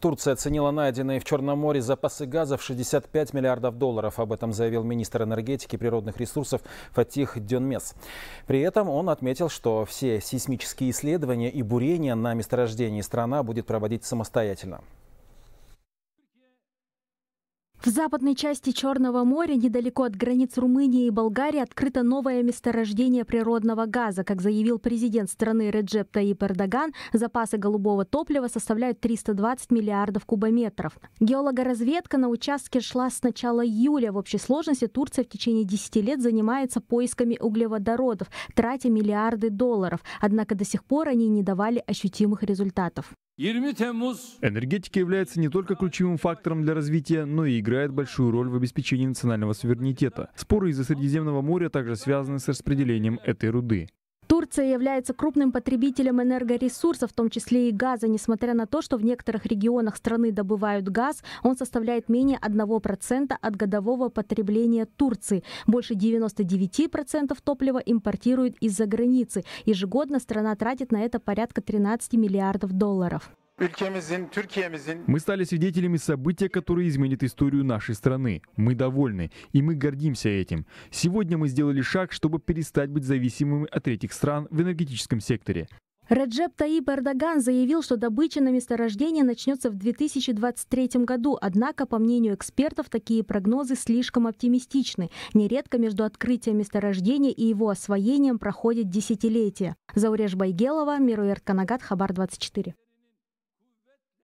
Турция оценила найденные в Черном море запасы газа в 65 миллиардов долларов. Об этом заявил министр энергетики и природных ресурсов Фатих Дюнмес. При этом он отметил, что все сейсмические исследования и бурения на месторождении страна будет проводить самостоятельно. В западной части Черного моря, недалеко от границ Румынии и Болгарии, открыто новое месторождение природного газа. Как заявил президент страны Реджеп Таип Эрдоган, запасы голубого топлива составляют 320 миллиардов кубометров. Геологоразведка на участке шла с начала июля. В общей сложности Турция в течение 10 лет занимается поисками углеводородов, тратя миллиарды долларов. Однако до сих пор они не давали ощутимых результатов. Энергетика является не только ключевым фактором для развития, но и играет большую роль в обеспечении национального суверенитета. Споры из-за Средиземного моря также связаны с распределением этой руды. Турция является крупным потребителем энергоресурсов, в том числе и газа. Несмотря на то, что в некоторых регионах страны добывают газ, он составляет менее 1% от годового потребления Турции. Больше 99% топлива импортируют из-за границы. Ежегодно страна тратит на это порядка 13 миллиардов долларов. Мы стали свидетелями события, которое изменит историю нашей страны. Мы довольны, и мы гордимся этим. Сегодня мы сделали шаг, чтобы перестать быть зависимыми от третьих стран в энергетическом секторе. Раджеп Таиб Эрдоган заявил, что добыча на месторождение начнется в 2023 году, однако, по мнению экспертов, такие прогнозы слишком оптимистичны. Нередко между открытием месторождения и его освоением проходит десятилетие. Зауреш Байгелова, Мируэрт Канагат, Хабар 24.